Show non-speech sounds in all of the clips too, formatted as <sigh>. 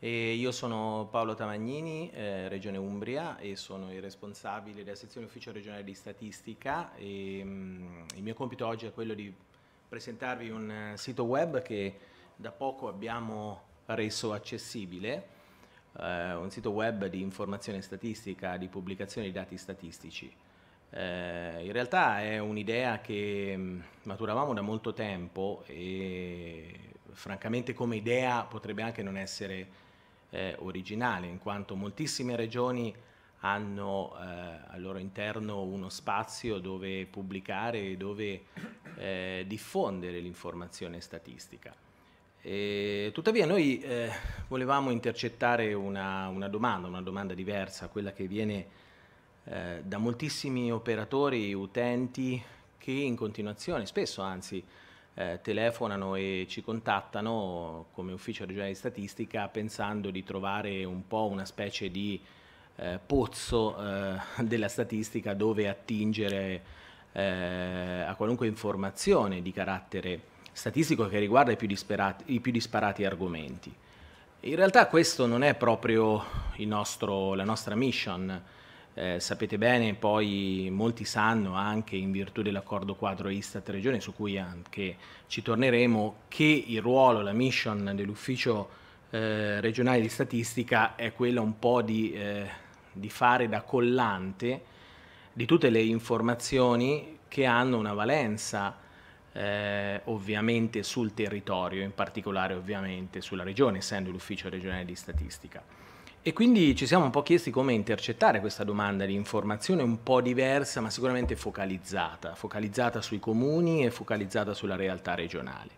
E io sono Paolo Tavagnini, eh, Regione Umbria e sono il responsabile della sezione ufficio regionale di statistica e, mh, mm, il mio compito oggi è quello di presentarvi un uh, sito web che da poco abbiamo reso accessibile, uh, un sito web di informazione statistica, di pubblicazione di dati statistici. Uh, in realtà è un'idea che mh, mm, maturavamo da molto tempo e francamente come idea potrebbe anche non essere eh, originale, in quanto moltissime regioni hanno eh, al loro interno uno spazio dove pubblicare e dove eh, diffondere l'informazione statistica. E, tuttavia noi eh, volevamo intercettare una, una, domanda, una domanda diversa, quella che viene eh, da moltissimi operatori, utenti, che in continuazione, spesso anzi, eh, telefonano e ci contattano come ufficio regionale di statistica pensando di trovare un po' una specie di eh, pozzo eh, <laughs> della statistica dove attingere eh, a qualunque informazione di carattere statistico che riguarda i più, i più disparati argomenti. In realtà questo non è proprio nostro, la nostra mission, eh, sapete bene, poi molti sanno anche in virtù dell'accordo quadro Istat Regione, su cui anche ci torneremo, che il ruolo, la mission dell'ufficio eh, regionale di statistica è quella un po' di, eh, di fare da collante di tutte le informazioni che hanno una valenza eh, ovviamente sul territorio, in particolare ovviamente sulla regione, essendo l'ufficio regionale di statistica. E quindi ci siamo un po' chiesti come intercettare questa domanda di informazione un po' diversa, ma sicuramente focalizzata, focalizzata sui comuni e focalizzata sulla realtà regionale.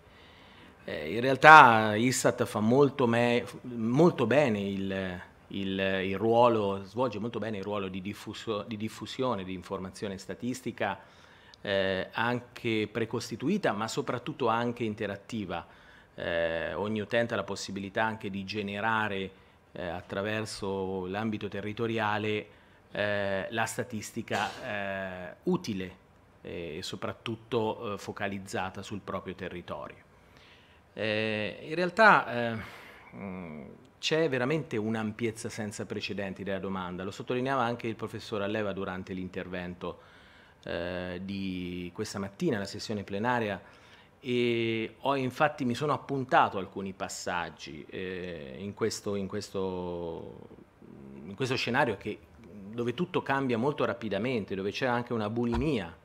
Eh, in realtà ISAT fa molto, me, molto bene il, il, il, ruolo, svolge molto bene il ruolo di, diffuso, di diffusione di informazione statistica eh, anche precostituita, ma soprattutto anche interattiva. Eh, ogni utente ha la possibilità anche di generare eh, attraverso l'ambito territoriale eh, la statistica eh, utile eh, e soprattutto eh, focalizzata sul proprio territorio. Eh, in realtà mm, c'è veramente un'ampiezza senza precedenti della domanda, lo sottolineava anche il professor Alleva durante l'intervento di questa mattina, la sessione plenaria e ho, infatti mi sono appuntato alcuni passaggi eh, in, questo, in, questo, in, questo, scenario che, dove tutto cambia molto rapidamente, dove c'è anche una bulimia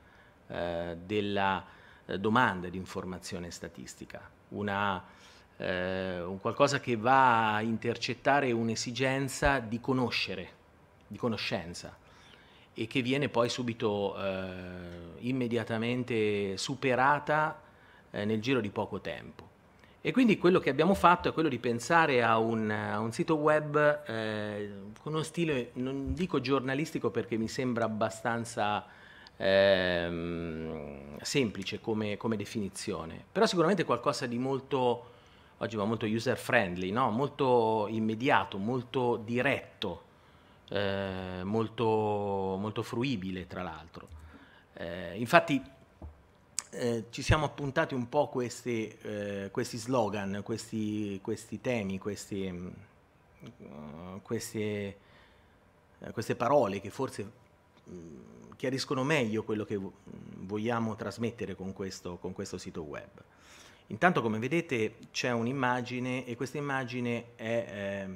eh, della eh, domanda di informazione statistica, una, eh, un qualcosa che va a intercettare un'esigenza di conoscere, di conoscenza e che viene poi subito eh, immediatamente superata eh, nel giro di poco tempo. E quindi quello che abbiamo fatto è quello di pensare a un, a un sito web eh, con uno stile, non dico giornalistico perché mi sembra abbastanza ehm, semplice come, come, definizione, però sicuramente qualcosa di molto, oggi va molto user friendly, no? molto immediato, molto diretto, eh, molto, molto, fruibile tra l'altro. Eh, infatti eh, ci siamo appuntati un po' questi, eh, questi slogan, questi, questi temi, questi, uh, queste, mm, eh, queste, parole che forse mm, chiariscono meglio quello che mm, vogliamo trasmettere con questo, con questo sito web. Intanto come vedete c'è un'immagine e questa immagine è eh,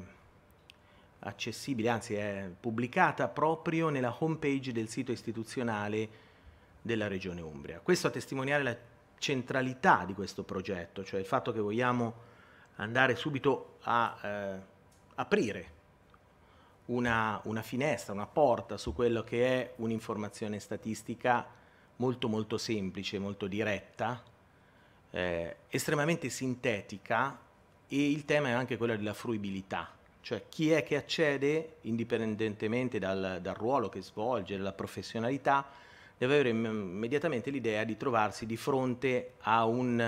accessibile, anzi è pubblicata proprio nella homepage del sito istituzionale della Regione Umbria. Questo a testimoniare la centralità di questo progetto, cioè il fatto che vogliamo andare subito a eh, aprire una, una, finestra, una porta su quello che è un'informazione statistica molto molto semplice, molto diretta, eh, estremamente sintetica e il tema è anche quello della fruibilità, cioè chi è che accede, indipendentemente dal, dal ruolo che svolge, dalla professionalità, deve avere immediatamente l'idea di trovarsi di fronte a, un,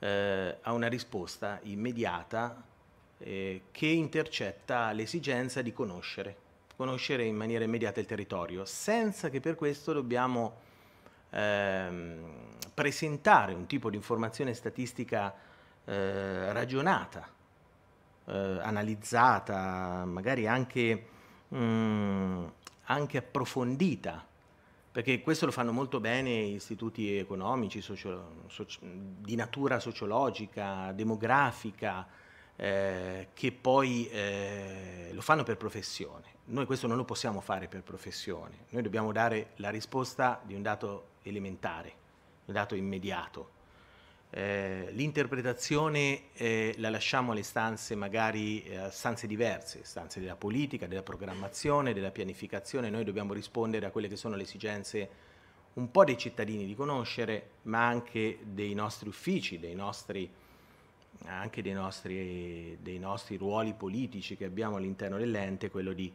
eh, a una risposta immediata eh, che intercetta l'esigenza di conoscere, conoscere in maniera immediata il territorio, senza che per questo dobbiamo ehm, presentare un tipo di informazione statistica eh, ragionata, eh, analizzata, magari anche, mh, mm, anche approfondita perché questo lo fanno molto bene istituti economici, socio, socio, di natura sociologica, demografica, eh, che poi eh, lo fanno per professione. Noi questo non lo possiamo fare per professione, noi dobbiamo dare la risposta di un dato elementare, un dato immediato eh, l'interpretazione eh, la lasciamo alle stanze magari eh, stanze diverse, stanze della politica, della programmazione, della pianificazione, noi dobbiamo rispondere a quelle che sono le esigenze un po' dei cittadini di conoscere, ma anche dei nostri uffici, dei nostri, anche dei nostri, dei nostri ruoli politici che abbiamo all'interno dell'ente, quello di,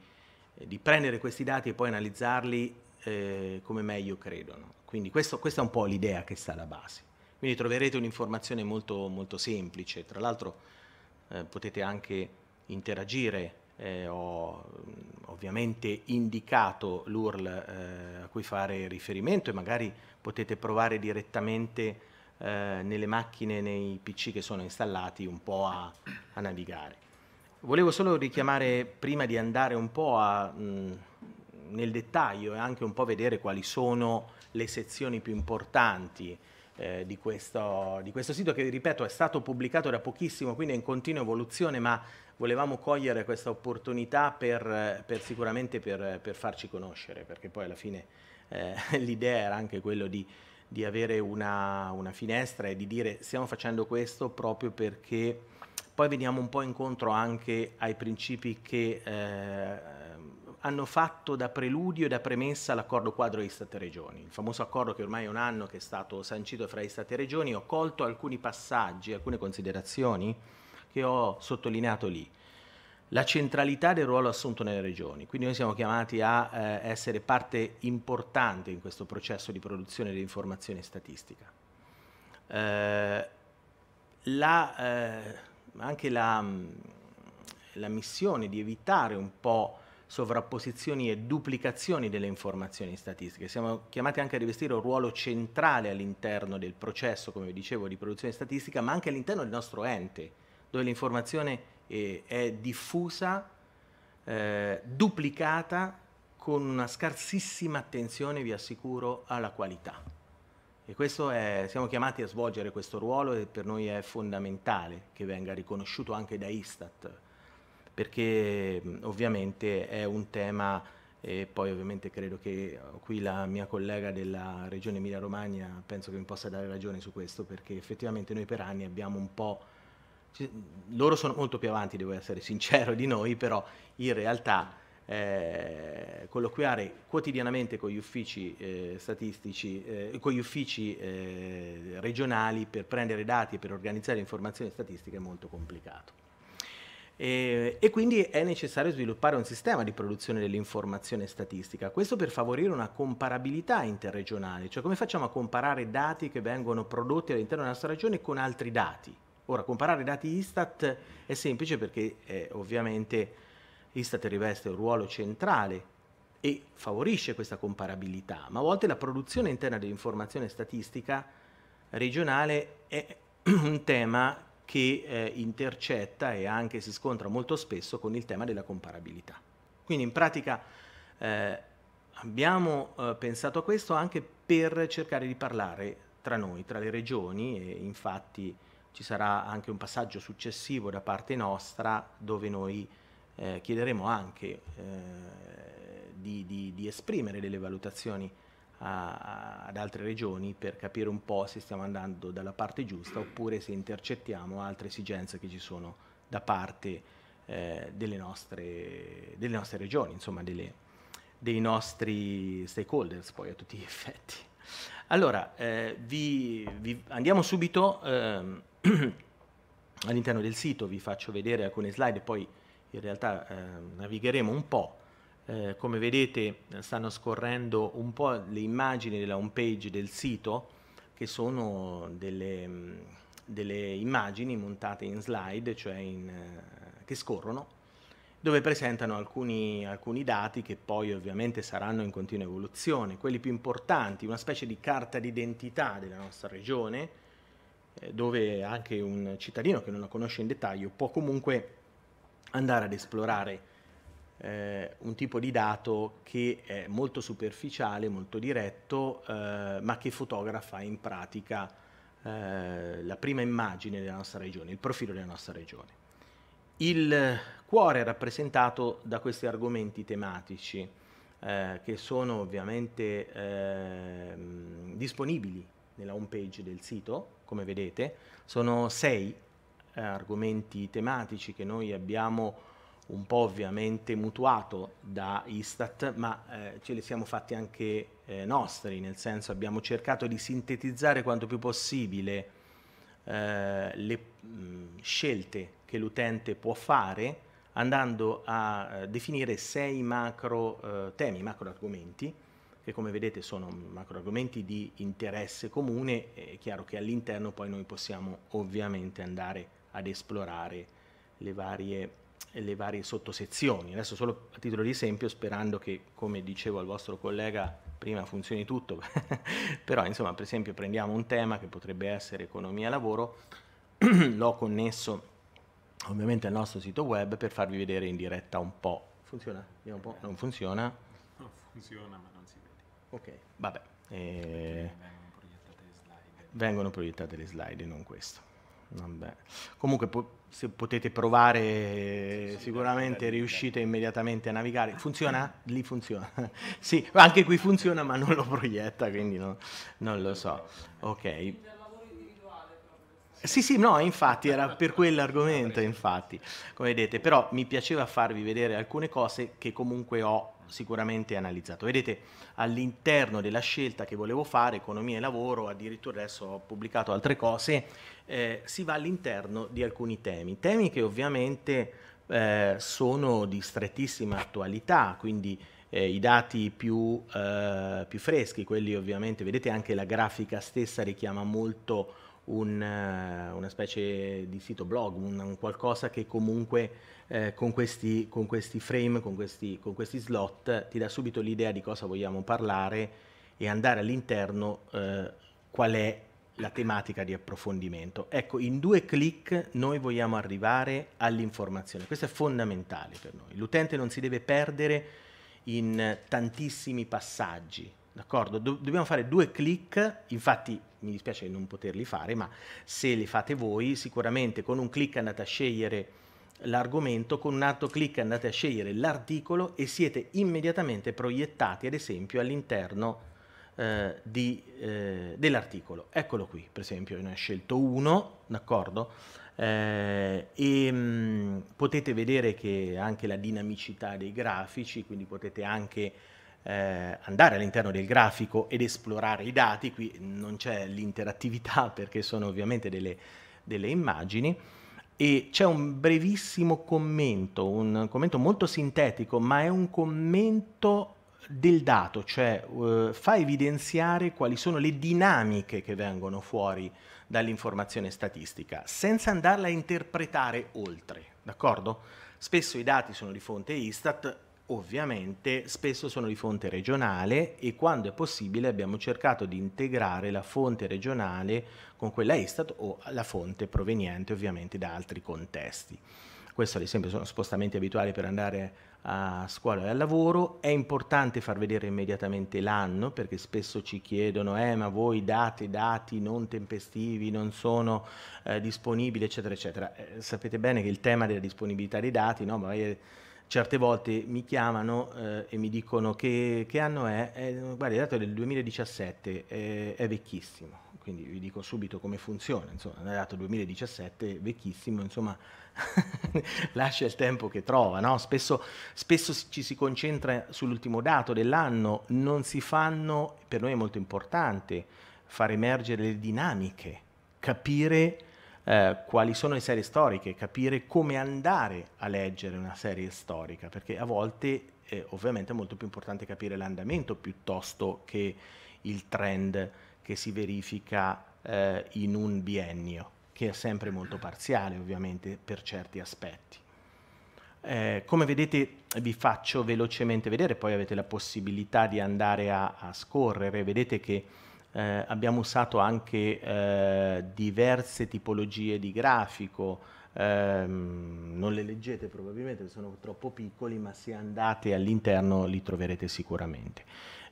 eh, di prendere questi dati e poi analizzarli eh, come meglio credono. Quindi questo, questa è un po' l'idea che sta alla base. Quindi troverete un'informazione molto, molto semplice. Tra l'altro eh, potete anche interagire. Eh, ho mm, ovviamente indicato l'URL eh, a cui fare riferimento e magari potete provare direttamente eh, nelle macchine, nei PC che sono installati un po' a, a navigare. Volevo solo richiamare, prima di andare un po' a, mh, mm, nel dettaglio e anche un po' vedere quali sono le sezioni più importanti eh, di, questo, di, questo, sito che, ripeto, è stato pubblicato da pochissimo, quindi è in continua evoluzione, ma volevamo cogliere questa opportunità per, per sicuramente per, per, farci conoscere, perché poi alla fine eh, <laughs> l'idea era anche quella di, di avere una, una, finestra e di dire stiamo facendo questo proprio perché poi veniamo un po' incontro anche ai principi che... Eh, hanno fatto da preludio e da premessa all'accordo quadro di Stati e regioni il famoso accordo che ormai è un anno che è stato sancito fra Stati e Regioni, ho colto alcuni passaggi, alcune considerazioni che ho sottolineato lì. La centralità del ruolo assunto nelle regioni, quindi noi siamo chiamati a eh, essere parte importante in questo processo di produzione di informazione statistica. Eh, la, eh, anche la, mm, la missione di evitare un po' sovrapposizioni e duplicazioni delle informazioni statistiche. Siamo chiamati anche a rivestire un ruolo centrale all'interno del processo, come dicevo, di produzione statistica, ma anche all'interno del nostro ente, dove l'informazione è, eh, è diffusa, eh, duplicata, con una scarsissima attenzione, vi assicuro, alla qualità. E questo è, siamo chiamati a svolgere questo ruolo e per noi è fondamentale che venga riconosciuto anche da Istat perché ovviamente è un tema e poi ovviamente credo che uh, qui la mia collega della regione Emilia Romagna penso che mi possa dare ragione su questo perché effettivamente noi per anni abbiamo un po' loro sono molto più avanti devo essere sincero di noi però in realtà eh, colloquiare quotidianamente con gli uffici eh, statistici eh, con gli uffici eh, regionali per prendere dati e per organizzare informazioni statistiche è molto complicato e, eh, e, quindi è necessario sviluppare un sistema di produzione dell'informazione statistica, questo per favorire una comparabilità interregionale, cioè come facciamo a comparare dati che vengono prodotti all'interno della nostra regione con altri dati. Ora, comparare dati Istat è semplice perché eh, ovviamente Istat riveste un ruolo centrale e favorisce questa comparabilità, ma a volte la produzione interna dell'informazione statistica regionale è <clears throat> un tema che eh, intercetta e anche si scontra molto spesso con il tema della comparabilità. Quindi in pratica eh, abbiamo eh, pensato a questo anche per cercare di parlare tra noi, tra le regioni e infatti ci sarà anche un passaggio successivo da parte nostra dove noi eh, chiederemo anche eh, di, di, di esprimere delle valutazioni a, ad altre regioni per capire un po' se stiamo andando dalla parte giusta oppure se intercettiamo altre esigenze che ci sono da parte eh, delle, nostre, delle, nostre, regioni, insomma delle, dei nostri stakeholders poi a tutti gli effetti. Allora, eh, vi, vi andiamo subito ehm, <clears throat> all'interno del sito, vi faccio vedere alcune slide e poi in realtà eh, navigheremo un po' Eh, come vedete stanno scorrendo un po' le immagini della home page del sito che sono delle, mm, delle immagini montate in slide, cioè in, eh, che scorrono, dove presentano alcuni, alcuni dati che poi ovviamente saranno in continua evoluzione, quelli più importanti, una specie di carta d'identità della nostra regione, eh, dove anche un cittadino che non la conosce in dettaglio può comunque andare ad esplorare eh, un tipo di dato che è molto superficiale, molto diretto, eh, ma che fotografa in pratica eh, la prima immagine della nostra regione, il profilo della nostra regione. Il cuore è rappresentato da questi argomenti tematici eh, che sono ovviamente ehm, disponibili nella home page del sito, come vedete, sono sei eh, argomenti tematici che noi abbiamo un po' ovviamente mutuato da Istat, ma eh, ce li siamo fatti anche eh, nostri, nel senso abbiamo cercato di sintetizzare quanto più possibile eh, le mh, scelte che l'utente può fare andando a eh, definire sei macro eh, temi, macro argomenti, che come vedete sono macro argomenti di interesse comune, è chiaro che all'interno poi noi possiamo ovviamente andare ad esplorare le varie le varie sottosezioni. Adesso solo a titolo di esempio, sperando che, come dicevo al vostro collega prima, funzioni tutto, <laughs> però insomma, per esempio prendiamo un tema che potrebbe essere economia lavoro, <clears throat> l'ho connesso ovviamente al nostro sito web per farvi vedere in diretta un po'. Funziona? Un po'? Non funziona? Non funziona, ma non si vede. Ok, vabbè. Eh, vengono proiettate le slide, non questo. Vabbè. Comunque po- se potete provare sì, eh, sicuramente riuscite immediatamente a navigare. Funziona? Lì funziona. <laughs> sì, anche qui funziona ma non lo proietta, quindi no, non lo so. Ok. Sì, sì, no, infatti era per <laughs> quell'argomento, infatti, come vedete, però mi piaceva farvi vedere alcune cose che comunque ho sicuramente analizzato. Vedete, all'interno della scelta che volevo fare, economia e lavoro, addirittura adesso ho pubblicato altre cose, eh, si va all'interno di alcuni temi, temi che ovviamente eh, sono di strettissima attualità, quindi eh, i dati più, eh, più, freschi, quelli ovviamente, vedete anche la grafica stessa richiama molto un, eh, una specie di sito blog, un, un qualcosa che comunque eh, con, questi, con, questi, frame, con questi, con questi slot, ti dà subito l'idea di cosa vogliamo parlare e andare all'interno eh, qual è la tematica di approfondimento. Ecco, in due clic noi vogliamo arrivare all'informazione, questo è fondamentale per noi. L'utente non si deve perdere in tantissimi passaggi, d'accordo? Do dobbiamo fare due clic, infatti mi dispiace non poterli fare, ma se li fate voi, sicuramente con un clic andate a scegliere l'argomento, con un alto clic andate a scegliere l'articolo e siete immediatamente proiettati ad esempio all'interno eh, eh, dell'articolo. Eccolo qui, per esempio, ne ho scelto uno, d'accordo? Eh, e mh, mm, potete vedere che anche la dinamicità dei grafici, quindi potete anche eh, andare all'interno del grafico ed esplorare i dati, qui non c'è l'interattività <laughs> perché sono ovviamente delle, delle immagini, e c'è un brevissimo commento, un commento molto sintetico, ma è un commento del dato, cioè uh, fa evidenziare quali sono le dinamiche che vengono fuori dall'informazione statistica, senza andarla a interpretare oltre, d'accordo? Spesso i dati sono di fonte Istat, Ovviamente spesso sono di fonte regionale e quando è possibile abbiamo cercato di integrare la fonte regionale con quella Istat o la fonte proveniente ovviamente da altri contesti. Questo ad esempio sono spostamenti abituali per andare a scuola e al lavoro. È importante far vedere immediatamente l'anno perché spesso ci chiedono eh, ma voi date dati non tempestivi, non sono eh, disponibili eccetera eccetera. Eh, sapete bene che il tema della disponibilità dei dati, no? Magari certe volte mi chiamano eh, e mi dicono che, che anno è, eh, guarda, il dato è del 2017, eh, è vecchissimo, quindi vi dico subito come funziona, insomma, è dato 2017, vecchissimo, insomma, <laughs> lascia il tempo che trova, no? spesso, spesso ci si concentra sull'ultimo dato dell'anno, non si fanno, per noi è molto importante, far emergere le dinamiche, capire eh, quali sono le serie storiche, capire come andare a leggere una serie storica, perché a volte eh, ovviamente è molto più importante capire l'andamento piuttosto che il trend che si verifica eh, in un biennio, che è sempre molto parziale ovviamente per certi aspetti. Eh, come vedete vi faccio velocemente vedere, poi avete la possibilità di andare a, a scorrere, vedete che eh, abbiamo usato anche eh, diverse tipologie di grafico, ehm, non le leggete probabilmente perché sono troppo piccoli, ma se andate all'interno li troverete sicuramente.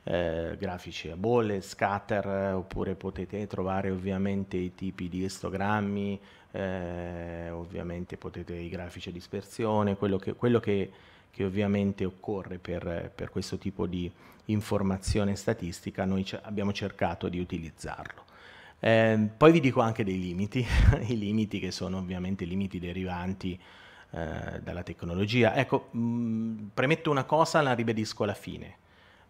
Eh, grafici a bolle, scatter, oppure potete trovare ovviamente i tipi di histogrammi, eh, ovviamente potete i grafici a dispersione, quello che, quello che che ovviamente occorre per, per questo tipo di informazione statistica, noi abbiamo cercato di utilizzarlo. Eh, poi vi dico anche dei limiti, <laughs> i limiti che sono ovviamente limiti derivanti eh, dalla tecnologia. Ecco, mh, premetto una cosa, la ribadisco alla fine.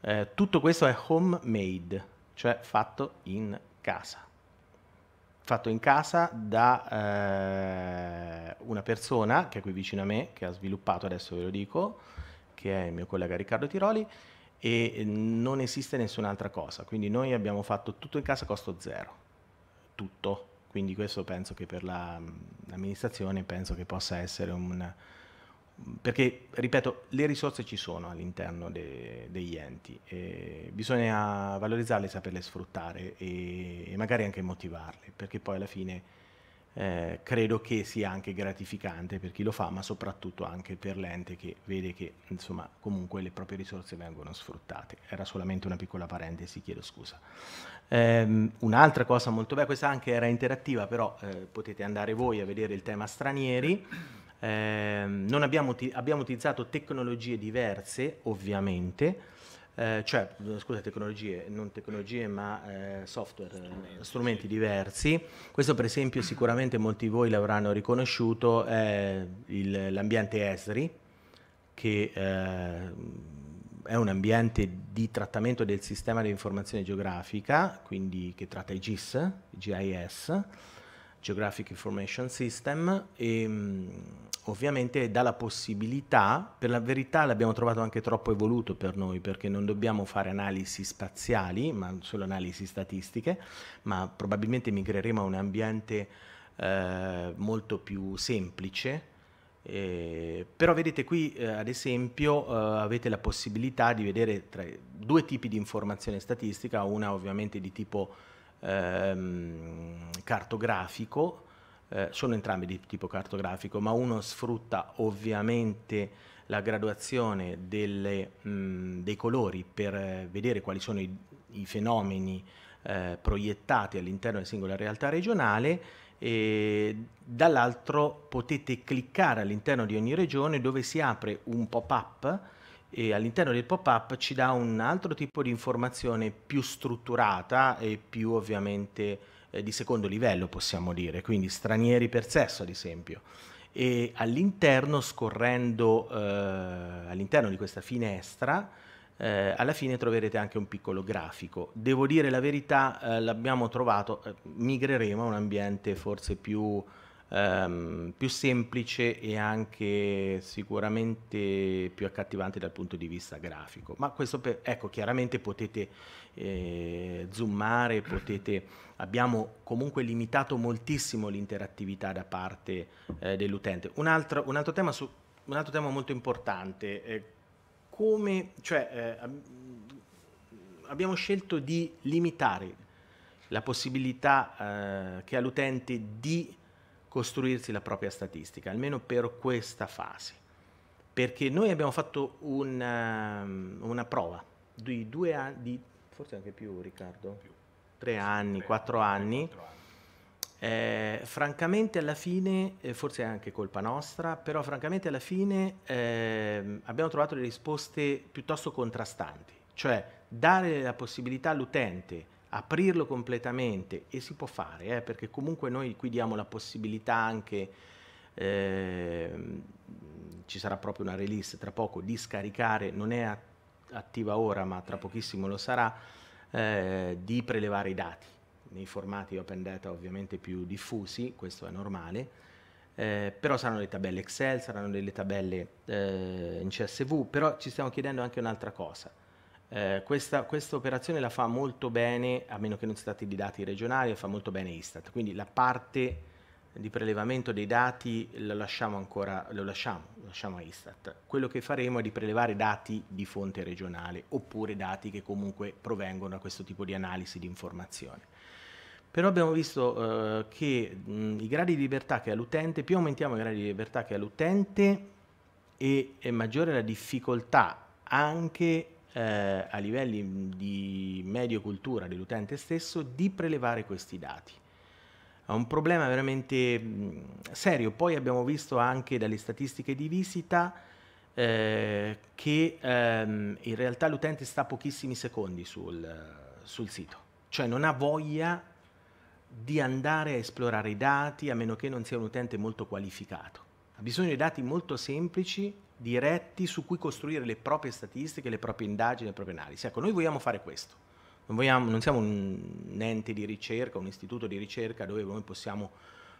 Eh, tutto questo è homemade, cioè fatto in casa fatto in casa da eh, una persona che è qui vicino a me, che ha sviluppato, adesso ve lo dico, che è il mio collega Riccardo Tiroli, e non esiste nessun'altra cosa. Quindi noi abbiamo fatto tutto in casa a costo zero, tutto. Quindi questo penso che per mm, l'amministrazione penso che possa essere un, perché, ripeto, le risorse ci sono all'interno de, degli enti, bisogna valorizzarle, saperle sfruttare e, e, magari anche motivarle, perché poi alla fine eh, credo che sia anche gratificante per chi lo fa, ma soprattutto anche per l'ente che vede che insomma, comunque le proprie risorse vengono sfruttate. Era solamente una piccola parentesi, chiedo scusa. Eh, un'altra cosa molto bella, questa anche era interattiva, però eh, potete andare voi a vedere il tema stranieri. Ehm, abbiamo, abbiamo, utilizzato tecnologie diverse, ovviamente, eh, cioè, eh, scusa, tecnologie, non tecnologie, ma eh, software, eh, strumenti diversi. Questo, per esempio, sicuramente molti di voi l'avranno riconosciuto, è il, l'ambiente Esri, che eh, è un ambiente di trattamento del sistema di informazione geografica, quindi che tratta i GIS, GIS Geographic Information System, e, mm, ovviamente dà la possibilità, per la verità l'abbiamo trovato anche troppo evoluto per noi, perché non dobbiamo fare analisi spaziali, ma solo analisi statistiche, ma probabilmente migreremo a un ambiente eh, molto più semplice. Eh, però vedete qui eh, ad esempio eh, avete la possibilità di vedere tre, due tipi di informazione statistica, una ovviamente di tipo ehm, cartografico, eh, sono entrambi di tipo cartografico, ma uno sfrutta ovviamente la graduazione delle, mh, dei colori per eh, vedere quali sono i, i fenomeni eh, proiettati all'interno della singola realtà regionale e dall'altro potete cliccare all'interno di ogni regione dove si apre un pop-up e all'interno del pop-up ci dà un altro tipo di informazione più strutturata e più ovviamente eh, di secondo livello, possiamo dire, quindi stranieri per sesso, ad esempio. E all'interno, scorrendo eh, all'interno di questa finestra, eh, alla fine troverete anche un piccolo grafico. Devo dire la verità, eh, l'abbiamo trovato, eh, migreremo a un ambiente forse più ehm, più semplice e anche sicuramente più accattivante dal punto di vista grafico. Ma questo, per, ecco, chiaramente potete eh, zoomare, potete, abbiamo comunque limitato moltissimo l'interattività da parte eh, dell'utente. Un, un altro, tema su, un altro tema molto importante, eh, come, cioè, eh, abbiamo scelto di limitare la possibilità eh, che ha l'utente di costruirsi la propria statistica, almeno per questa fase. Perché noi abbiamo fatto una, ehm, una prova di due anni, di, forse anche più Riccardo, più. tre anni, tre, quattro tre, anni. Quattro anni. Eh, francamente alla fine, eh, forse è anche colpa nostra, però francamente alla fine eh, abbiamo trovato le risposte piuttosto contrastanti, cioè dare la possibilità all'utente aprirlo completamente e si può fare, eh, perché comunque noi qui diamo la possibilità anche, eh, ci sarà proprio una release tra poco, di scaricare, non è attiva ora ma tra pochissimo lo sarà, eh, di prelevare i dati nei formati open data ovviamente più diffusi, questo è normale. Eh, però saranno le tabelle Excel, saranno delle tabelle eh, in CSV, però ci stiamo chiedendo anche un'altra cosa. Eh, questa, operazione la fa molto bene, a meno che non si tratti di dati regionali, la fa molto bene Istat. Quindi la parte di prelevamento dei dati lo lasciamo ancora, lo lasciamo, lo lasciamo a Istat. Quello che faremo è di prelevare dati di fonte regionale oppure dati che comunque provengono da questo tipo di analisi di informazione. Però abbiamo visto eh, che mh, i gradi di libertà che ha l'utente, più aumentiamo i gradi di libertà che ha l'utente e è maggiore la difficoltà anche eh, a livelli mm, di medio cultura dell'utente stesso di prelevare questi dati. È un problema veramente mm, serio. Poi abbiamo visto anche dalle statistiche di visita eh, che ehm, in realtà l'utente sta pochissimi secondi sul, sul sito, cioè non ha voglia di andare a esplorare i dati a meno che non sia un utente molto qualificato. Ha bisogno di dati molto semplici diretti su cui costruire le proprie statistiche, le proprie indagini, le proprie analisi. Ecco, noi vogliamo fare questo. Non, vogliamo, non siamo un ente di ricerca, un istituto di ricerca dove noi possiamo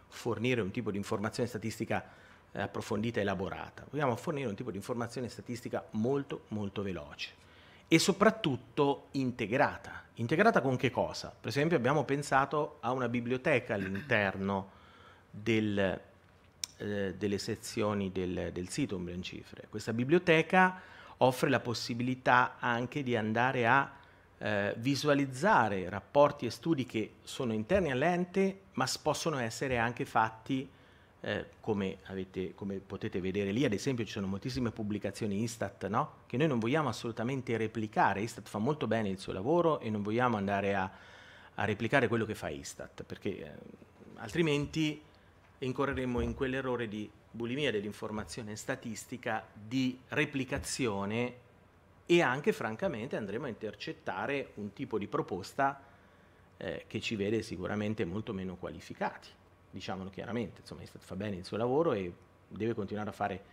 fornire un tipo di informazione statistica eh, approfondita e elaborata. Vogliamo fornire un tipo di informazione statistica molto, molto veloce e soprattutto integrata. Integrata con che cosa? Per esempio abbiamo pensato a una biblioteca all'interno del eh, delle sezioni del, del sito Umbria in Cifre. Questa biblioteca offre la possibilità anche di andare a eh, visualizzare rapporti e studi che sono interni all'ente, ma possono essere anche fatti, eh, come, avete, come, potete vedere lì, ad esempio ci sono moltissime pubblicazioni Istat, no? che noi non vogliamo assolutamente replicare, Istat fa molto bene il suo lavoro e non vogliamo andare a, a replicare quello che fa Istat, perché eh, altrimenti incorreremmo in quell'errore di bulimia dell'informazione statistica, di replicazione e anche francamente andremo a intercettare un tipo di proposta eh, che ci vede sicuramente molto meno qualificati. Diciamolo chiaramente, insomma, Istat fa bene il suo lavoro e deve continuare a fare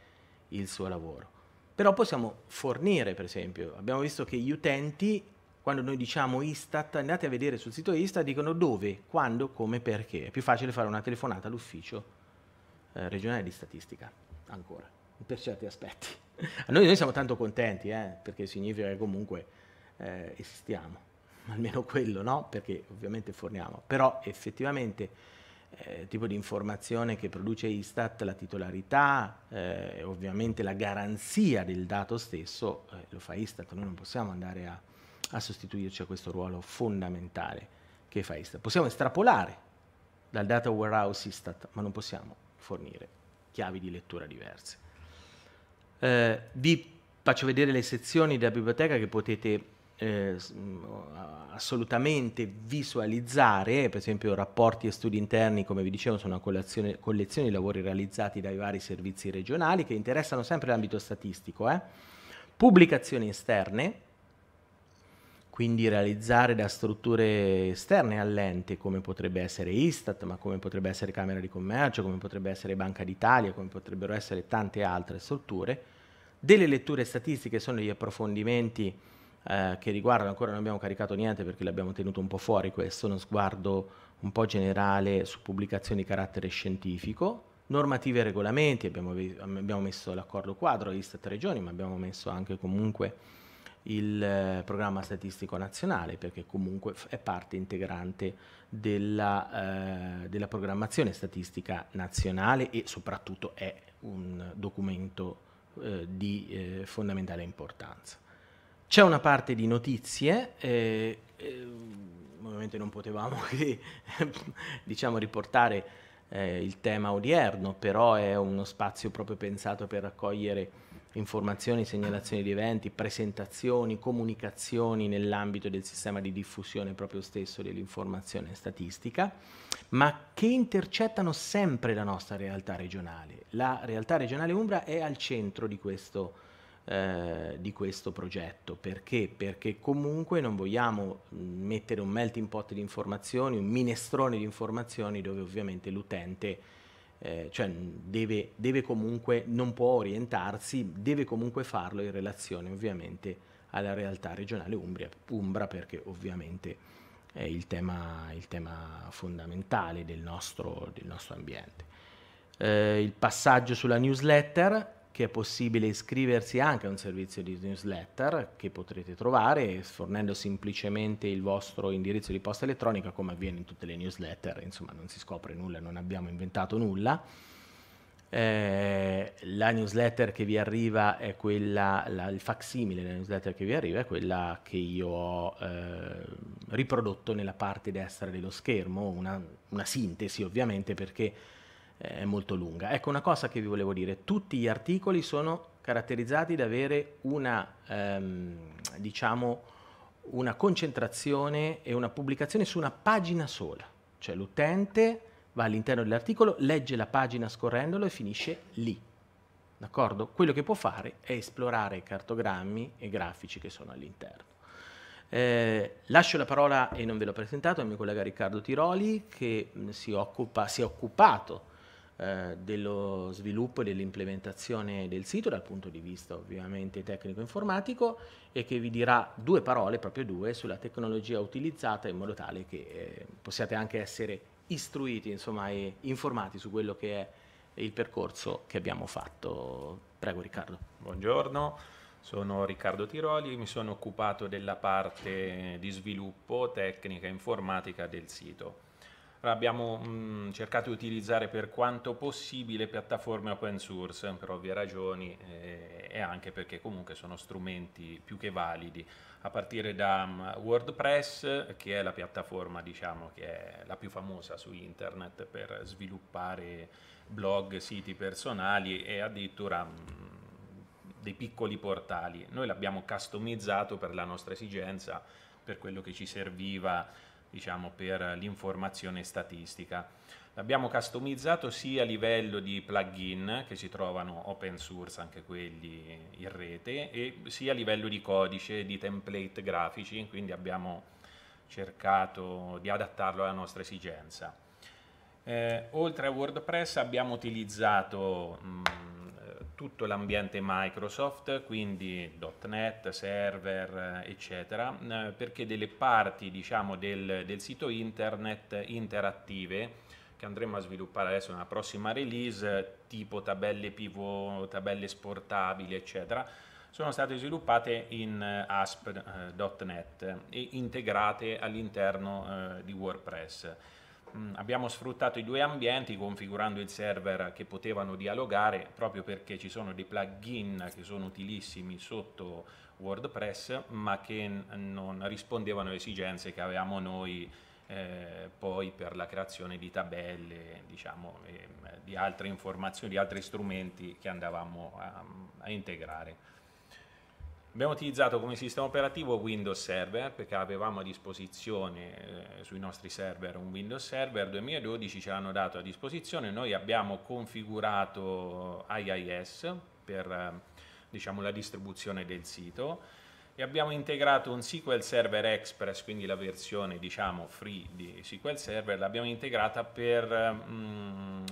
il suo lavoro. Però possiamo fornire, per esempio, abbiamo visto che gli utenti quando noi diciamo Istat, andate a vedere sul sito Istat, dicono dove, quando, come, perché. È più facile fare una telefonata all'ufficio eh, regionale di statistica, ancora, per certi aspetti. <laughs> noi, noi siamo tanto contenti, eh, perché significa che comunque eh, esistiamo, <laughs> almeno quello, no? Perché ovviamente forniamo. Però effettivamente eh, tipo di informazione che produce Istat, la titolarità, eh, ovviamente la garanzia del dato stesso, eh, lo fa Istat, noi non possiamo andare a a sostituirci a questo ruolo fondamentale che fa Istat. Possiamo estrapolare dal data warehouse Istat, ma non possiamo fornire chiavi di lettura diverse. Eh, vi faccio vedere le sezioni della biblioteca che potete eh, mm, assolutamente visualizzare, per esempio rapporti e studi interni, come vi dicevo, sono una collezione, collezione di lavori realizzati dai vari servizi regionali che interessano sempre l'ambito statistico. Eh? Pubblicazioni esterne, quindi realizzare da strutture esterne all'ente, come potrebbe essere Istat, ma come potrebbe essere Camera di Commercio, come potrebbe essere Banca d'Italia, come potrebbero essere tante altre strutture, delle letture statistiche sono gli approfondimenti eh, che riguardano, ancora non abbiamo caricato niente perché l'abbiamo tenuto un po' fuori questo, uno sguardo un po' generale su pubblicazioni di carattere scientifico, normative e regolamenti, abbiamo, abbiamo messo l'accordo quadro Istat Regioni, ma abbiamo messo anche comunque il eh, programma statistico nazionale perché comunque è parte integrante della, eh, della programmazione statistica nazionale e soprattutto è un documento eh, di eh, fondamentale importanza. C'è una parte di notizie, eh, eh, ovviamente non potevamo <laughs> che diciamo, riportare il tema odierno, però è uno spazio proprio pensato per raccogliere informazioni, segnalazioni di eventi, presentazioni, comunicazioni nell'ambito del sistema di diffusione proprio stesso dell'informazione statistica, ma che intercettano sempre la nostra realtà regionale. La realtà regionale Umbra è al centro di questo, eh, di questo progetto. Perché? Perché comunque non vogliamo mm, mettere un melting pot di informazioni, un minestrone di informazioni dove ovviamente l'utente eh, cioè deve, deve, comunque, non può orientarsi, deve comunque farlo in relazione ovviamente alla realtà regionale Umbria, Umbra perché ovviamente è il tema, il tema fondamentale del nostro, del nostro ambiente. Eh, il passaggio sulla newsletter che è possibile iscriversi anche a un servizio di newsletter che potrete trovare fornendo semplicemente il vostro indirizzo di posta elettronica come avviene in tutte le newsletter, insomma non si scopre nulla, non abbiamo inventato nulla. Eh, la newsletter che vi arriva è quella, la, il facsimile della newsletter che vi arriva è quella che io ho eh, riprodotto nella parte destra dello schermo, una, una sintesi ovviamente perché è molto lunga. Ecco una cosa che vi volevo dire, tutti gli articoli sono caratterizzati da avere una, ehm, diciamo, una concentrazione e una pubblicazione su una pagina sola, cioè l'utente va all'interno dell'articolo, legge la pagina scorrendolo e finisce lì. D'accordo? Quello che può fare è esplorare i cartogrammi e grafici che sono all'interno. Eh, lascio la parola, e non ve l'ho presentato, al mio collega Riccardo Tiroli che mm, si, occupa, si è occupato eh, dello sviluppo e dell'implementazione del sito dal punto di vista ovviamente tecnico-informatico e che vi dirà due parole, proprio due, sulla tecnologia utilizzata in modo tale che eh, possiate anche essere istruiti, insomma, e informati su quello che è il percorso che abbiamo fatto. Prego Riccardo. Buongiorno. Sono Riccardo Tiroli, mi sono occupato della parte di sviluppo tecnica informatica del sito abbiamo mh, mm, cercato di utilizzare per quanto possibile piattaforme open source per ovvie ragioni eh, e anche perché comunque sono strumenti più che validi a partire da um, WordPress che è la piattaforma diciamo che è la più famosa su internet per sviluppare blog, siti personali e addirittura mh, mm, dei piccoli portali. Noi l'abbiamo customizzato per la nostra esigenza, per quello che ci serviva diciamo, per l'informazione statistica. L'abbiamo customizzato sia a livello di plugin che si trovano open source anche quelli in rete e sia a livello di codice, di template grafici, quindi abbiamo cercato di adattarlo alla nostra esigenza. Eh, oltre a WordPress abbiamo utilizzato mh, mm, tutto l'ambiente Microsoft, quindi .NET, server, eccetera, eh, perché delle parti diciamo, del, del sito internet interattive che andremo a sviluppare adesso nella prossima release, tipo tabelle pivot, tabelle esportabili, eccetera, sono state sviluppate in eh, ASP.NET eh, e integrate all'interno di WordPress. Mm, abbiamo sfruttato i due ambienti configurando il server che potevano dialogare proprio perché ci sono dei plugin che sono utilissimi sotto WordPress ma che non rispondevano alle esigenze che avevamo noi eh, poi per la creazione di tabelle, diciamo, ehm, di altre informazioni, di altri strumenti che andavamo a, a integrare. Abbiamo utilizzato come sistema operativo Windows Server perché avevamo a disposizione eh, sui nostri server un Windows Server 2012 ce l'hanno dato a disposizione, noi abbiamo configurato IIS per eh, diciamo, la distribuzione del sito e abbiamo integrato un SQL Server Express, quindi la versione diciamo free di SQL Server, l'abbiamo integrata per, mh,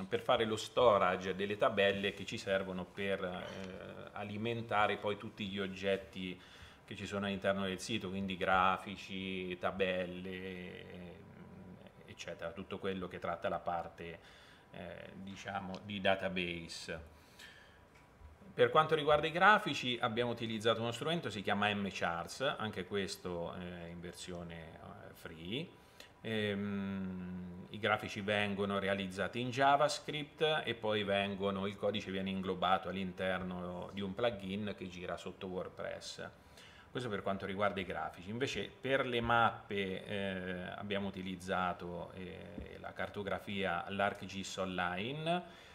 mm, per fare lo storage delle tabelle che ci servono per eh, alimentare poi tutti gli oggetti che ci sono all'interno del sito, quindi grafici, tabelle, eccetera, tutto quello che tratta la parte eh, diciamo di database. Per quanto riguarda i grafici abbiamo utilizzato uno strumento, si chiama M-Charts, anche questo eh, in versione eh, free. Ehm, I grafici vengono realizzati in JavaScript e poi vengono, il codice viene inglobato all'interno di un plugin che gira sotto WordPress. Questo per quanto riguarda i grafici. Invece per le mappe eh, abbiamo utilizzato eh, la cartografia LarcGIS Online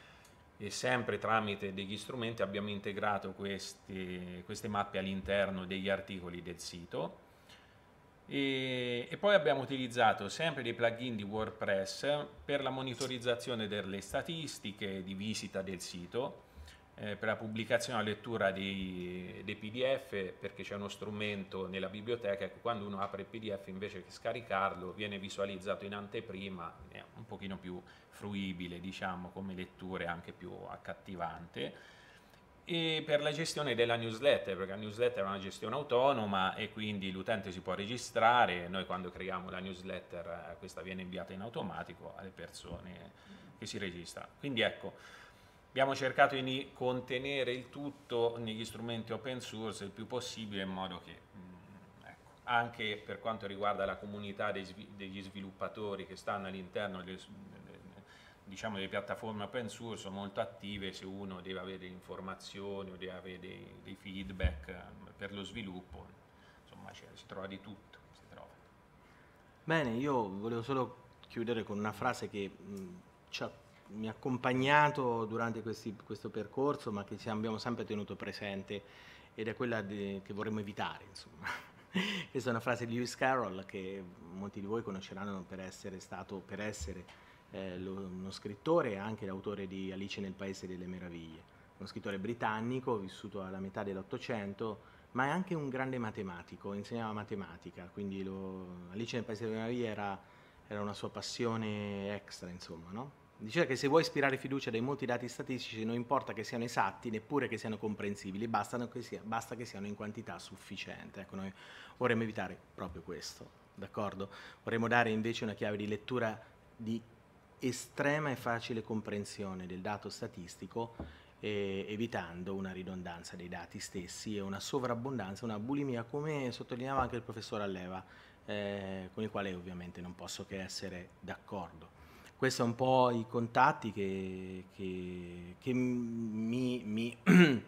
e sempre tramite degli strumenti abbiamo integrato questi, queste mappe all'interno degli articoli del sito e, e, poi abbiamo utilizzato sempre dei plugin di WordPress per la monitorizzazione delle statistiche di visita del sito eh, per la pubblicazione e la lettura dei, dei PDF perché c'è uno strumento nella biblioteca che ecco, quando uno apre il PDF invece che scaricarlo viene visualizzato in anteprima, è un pochino più fruibile diciamo come lettura anche più accattivante e per la gestione della newsletter, perché la newsletter è una gestione autonoma e quindi l'utente si può registrare, noi quando creiamo la newsletter eh, questa viene inviata in automatico alle persone che si registrano. Quindi ecco, Abbiamo cercato di contenere il tutto negli strumenti open source il più possibile in modo che mm, ecco, anche per quanto riguarda la comunità degli sviluppatori che stanno all'interno delle, diciamo, delle piattaforme open source molto attive se uno deve avere informazioni o deve avere dei, dei feedback mm, per lo sviluppo, insomma cioè, si trova di tutto. Trova. Bene, io volevo solo chiudere con una frase che mh, mm, ci ha mi ha accompagnato durante questi, questo percorso, ma che abbiamo sempre tenuto presente ed è quella di, che vorremmo evitare, insomma. <laughs> Questa è una frase di Lewis Carroll che molti di voi conosceranno per essere stato, per essere eh, lo, uno scrittore e anche l'autore di Alice nel Paese delle Meraviglie. Uno scrittore britannico, vissuto alla metà dell'Ottocento, ma è anche un grande matematico, insegnava matematica, quindi lo, Alice nel Paese delle Meraviglie era, era una sua passione extra, insomma, no? Diceva che se vuoi ispirare fiducia dai molti dati statistici non importa che siano esatti, neppure che siano comprensibili, che sia, basta che, siano in quantità sufficiente. Ecco, noi vorremmo evitare proprio questo, d'accordo? Vorremmo dare invece una chiave di lettura di estrema e facile comprensione del dato statistico, eh, evitando una ridondanza dei dati stessi e una sovrabbondanza, una bulimia, come sottolineava anche il professor Alleva, eh, con il quale ovviamente non posso che essere d'accordo questi sono un po' i contatti che, che, che mi, mi, <clears throat> mi,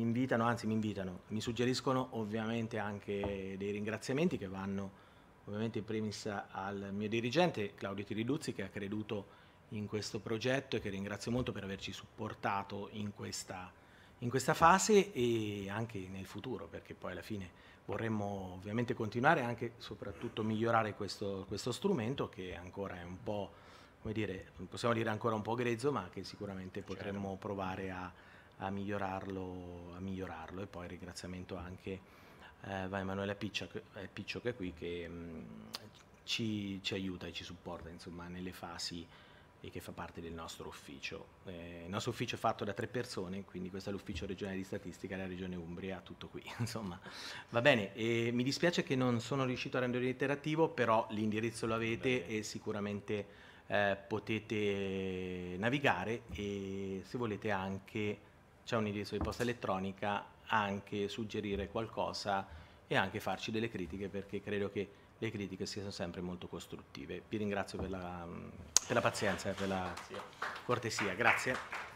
invitano, anzi mi invitano, mi suggeriscono ovviamente anche dei ringraziamenti che vanno ovviamente in primis al mio dirigente Claudio Tiriduzzi che ha creduto in questo progetto e che ringrazio molto per averci supportato in questa, in questa fase e anche nel futuro perché poi alla fine vorremmo ovviamente continuare e anche soprattutto migliorare questo, questo strumento che ancora è un po' come dire, possiamo dire ancora un po' grezzo, ma che sicuramente certo. potremmo certo. provare a, a, migliorarlo, a, migliorarlo, E poi ringraziamento anche eh, va Emanuele Piccio, eh, Piccio, che è qui, che mh, mm, ci, ci, aiuta e ci supporta insomma, nelle fasi e che fa parte del nostro ufficio. Eh, il nostro ufficio è fatto da tre persone, quindi questo è l'ufficio regionale di statistica della regione Umbria, tutto qui, <laughs> insomma. Va bene, e mi dispiace che non sono riuscito a rendere interattivo, però l'indirizzo lo avete e sicuramente eh, potete navigare e se volete anche, c'è un indirizzo di posta elettronica, anche suggerire qualcosa e anche farci delle critiche perché credo che le critiche siano sempre molto costruttive. Vi ringrazio per la, per la pazienza e per la cortesia. Grazie.